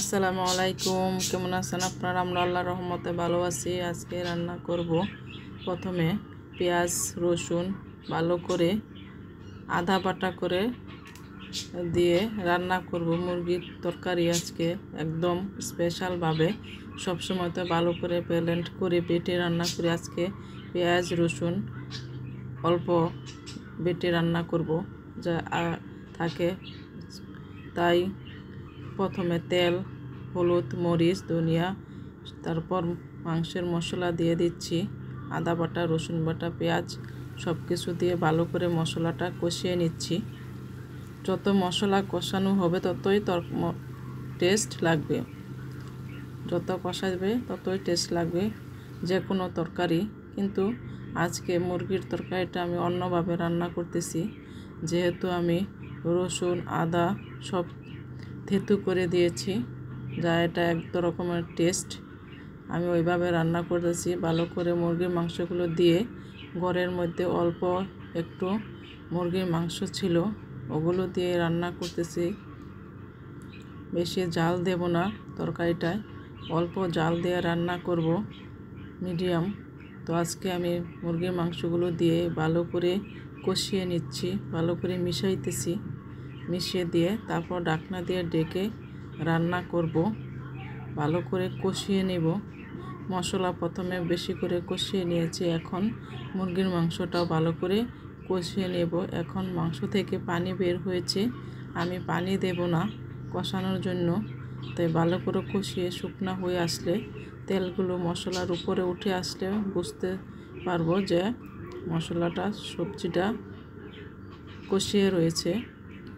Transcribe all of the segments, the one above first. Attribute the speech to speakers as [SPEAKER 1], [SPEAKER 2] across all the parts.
[SPEAKER 1] আসসালামু আলাইকুম কেমন আছেন আপনারা আমরা আল্লাহ রহমতে ভালো আছি আজকে রান্না করব প্রথমে পেঁয়াজ রসুন ভালো করে আধা বাটা করে দিয়ে রান্না করব মুরগির তরকারি আজকে একদম স্পেশালভাবে সবসময় তো ভালো করে প্যালেন্ট করে বেটে রান্না করে আজকে পেঁয়াজ রসুন অল্প বেটে রান্না করব যা থাকে তাই প্রথমে তেল হলুদ মরিচ ধনিয়া তারপর মাংসের মশলা দিয়ে দিচ্ছি আদা বাটা রসুন বাটা পেঁয়াজ সব কিছু দিয়ে ভালো করে মশলাটা কষিয়ে নিচ্ছি যত মশলা কষানো হবে ততই তর টেস্ট লাগবে যত কষাবে ততই টেস্ট লাগবে যে কোনো তরকারি কিন্তু আজকে মুরগির তরকারিটা আমি অন্যভাবে রান্না করতেছি যেহেতু আমি রসুন আদা সব থেতু করে দিয়েছি যা এটা এক রকমের টেস্ট আমি ওইভাবে রান্না করতেছি ভালো করে মুরগির মাংসগুলো দিয়ে ঘরের মধ্যে অল্প একটু মুরগির মাংস ছিল ওগুলো দিয়ে রান্না করতেছি বেশি জাল দেব না তরকারিটায় অল্প জাল দিয়ে রান্না করব মিডিয়াম তো আজকে আমি মুরগির মাংসগুলো দিয়ে ভালো করে কষিয়ে নিচ্ছি ভালো করে মিশাইতেছি মিশিয়ে দিয়ে তারপর ডাকনা দিয়ে ডেকে রান্না করব ভালো করে কষিয়ে নেব মশলা প্রথমে বেশি করে কষিয়ে নিয়েছি এখন মুরগির মাংসটাও ভালো করে কষিয়ে নেব এখন মাংস থেকে পানি বের হয়েছে আমি পানি দেব না কষানোর জন্য তাই ভালো করে কষিয়ে শুকনো হয়ে আসলে তেলগুলো মশলার উপরে উঠে আসলে বুঝতে পারবো যে মশলাটা সবজিটা কষিয়ে রয়েছে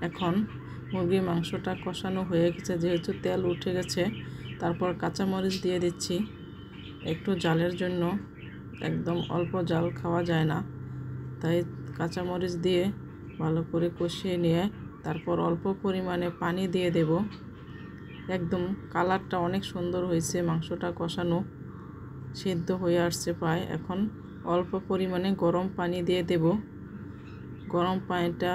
[SPEAKER 1] এখন মুরগির মাংসটা কষানো হয়ে গেছে যেহেতু তেল উঠে গেছে তারপর কাঁচামরিচ দিয়ে দিচ্ছি একটু জালের জন্য একদম অল্প জাল খাওয়া যায় না তাই কাঁচামরিচ দিয়ে ভালো করে কষিয়ে নিয়ে তারপর অল্প পরিমাণে পানি দিয়ে দেব একদম কালারটা অনেক সুন্দর হয়েছে মাংসটা কষানো সিদ্ধ হয়ে আসছে প্রায় এখন অল্প পরিমাণে গরম পানি দিয়ে দেব গরম পানিটা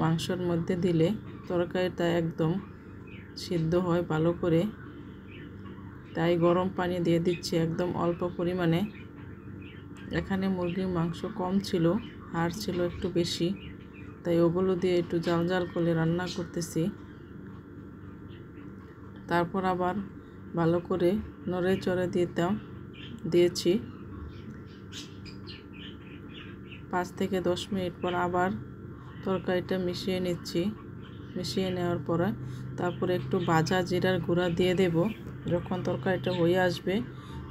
[SPEAKER 1] মাংসর মধ্যে দিলে তরকারিটা একদম সিদ্ধ হয় ভালো করে তাই গরম পানি দিয়ে দিচ্ছি একদম অল্প পরিমাণে এখানে মুরগির মাংস কম ছিল হাড় ছিল একটু বেশি তাই ওগুলো দিয়ে একটু জাল জাল করে রান্না করতেছি তারপর আবার ভালো করে নড়ে চড়ে দিতাম দিয়েছি পাঁচ থেকে দশ মিনিট পর আবার তরকারিটা মিশিয়ে নিচ্ছি মিশিয়ে নেওয়ার পরে তারপরে একটু ভাজা জিরার গুঁড়া দিয়ে দেব যখন তরকারিটা হয়ে আসবে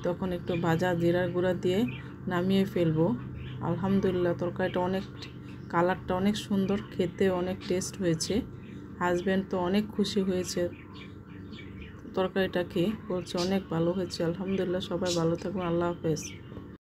[SPEAKER 1] তখন একটু ভাজা জিরার গুঁড়া দিয়ে নামিয়ে ফেলবো আলহামদুলিল্লাহ তরকারিটা অনেক কালারটা অনেক সুন্দর খেতে অনেক টেস্ট হয়েছে হাজব্যান্ড তো অনেক খুশি হয়েছে তরকারিটা খেয়ে বলছে অনেক ভালো হয়েছে আলহামদুলিল্লাহ সবাই ভালো থাকুন আল্লাহ হাফেজ